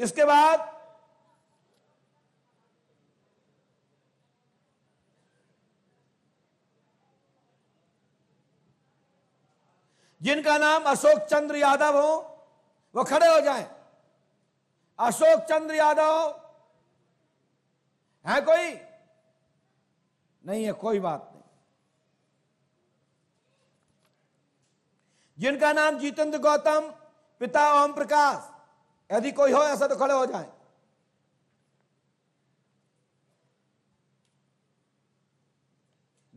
इसके बाद जिनका नाम अशोक चंद्र यादव हो वो खड़े हो जाएं। अशोक चंद्र यादव है कोई नहीं है कोई बात नहीं जिनका नाम जितेंद्र गौतम पिता ओम प्रकाश यदि कोई हो ऐसा तो खड़े हो जाए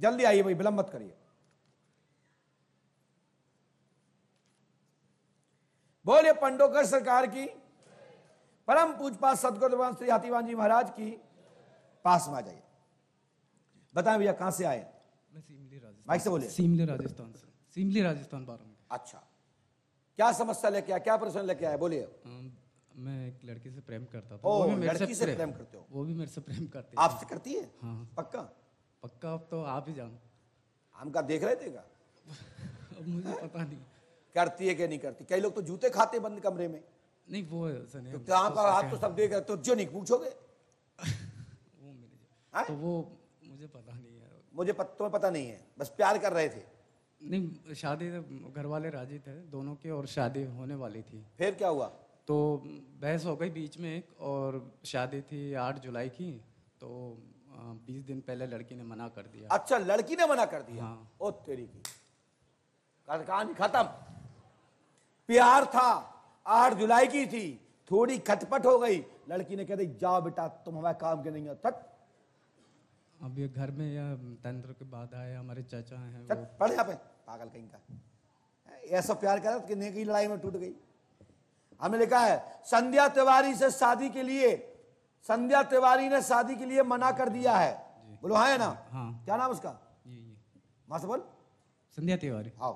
जल्दी आइए भाई विलंब मत करिए बोले पंडोकर सरकार की परम पूजपा सदगुरुवान श्री हाथीवान जी महाराज की पास में आ जाइए बताएं भैया कहां से आए माइक से बोलिए सीमली राजस्थान से सीमली राजस्थान बारह अच्छा क्या समस्या लेके आया क्या प्रश्न लेके आए बोलिए मैं एक लड़की से प्रेम करता था ओ, वो भी मेरे लड़की से, से प्रेम करते हो वो भी मेरे से प्रेम करती है आपसे करती है हाँ पक्का पक्का अब तो आप ही जान हम का देख रहे थे का अब मुझे पता नहीं करती है कि नहीं करती कई लोग तो जूते खाते बंद कमरे में नहीं वो नहीं तो आप आप तो सब देख रहे तो जो नहीं पूछोगे वो मेरे हाँ? तो वो मुझे पता नहीं है मुझे पत, तुम्हें पता नहीं है बस प्यार कर रहे थे नहीं शादी तो घर वाले राजी थे दोनों के और शादी होने वाली थी फिर क्या हुआ तो बहस हो गई बीच में एक और शादी थी आठ जुलाई की तो बीस दिन पहले लड़की ने मना कर दिया अच्छा लड़की ने मना कर दिया हाँ। ओ तेरी की कहानी खत्म प्यार था आठ जुलाई की थी थोड़ी खटपट हो गई लड़की ने कह दी जाओ बेटा तुम हमारे काम के नहीं हो थट अब ये घर में या तंत्र के बाद आए हमारे चाचा हैं पढ़ जा पे पागल कहीं का ऐसा प्यार करा कि लड़ाई में टूट गई हमें लिखा है संध्या तिवारी से शादी के लिए संध्या तिवारी ने शादी के लिए मना कर दिया है बोलो हाँ है ना हाँ। क्या नाम उसका बोल संध्या तिवारी हाँ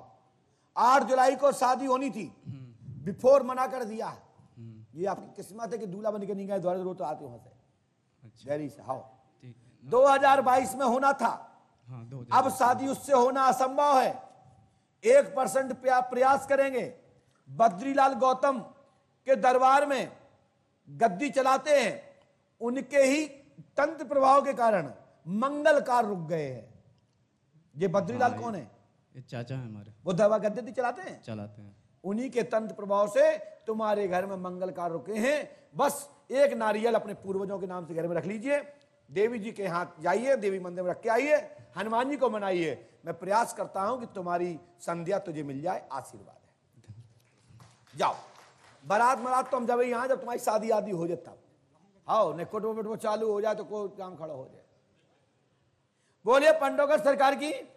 आठ जुलाई को शादी होनी थी हम्म। बिफोर मना कर दिया है हम्म। ये आपकी किस्मत है कि दूल्हा बन के नहीं गए द्वारा तो आते वहां से से अच्छा। दो हजार बाईस में होना था हाँ, अब शादी उससे होना असंभव है एक परसेंट प्रयास करेंगे बद्रीलाल गौतम के दरबार में गद्दी चलाते हैं उनके ही तंत्र प्रभाव के कारण मंगलकार रुक गए हैं ये बद्रीलाल हाँ, कौन है ये चाचा है हमारे वो दवा गद्दी चलाते हैं चलाते हैं उन्हीं के तंत्र प्रभाव से तुम्हारे घर में मंगलकार रुके हैं बस एक नारियल अपने पूर्वजों के नाम से घर में रख लीजिए देवी जी के हाथ जाइए देवी मंदिर में रख के आइए हनुमान जी को मनाइए मैं प्रयास करता हूं कि तुम्हारी संध्या तुझे मिल जाए आशीर्वाद है जाओ बारात मरात तो हम जब यहाँ जब तुम्हारी शादी आदि हो जाए तब हाओ ने कोटो चालू हो जाए तो कोई काम खड़ा हो जाए बोलिए पंडोगढ़ सरकार की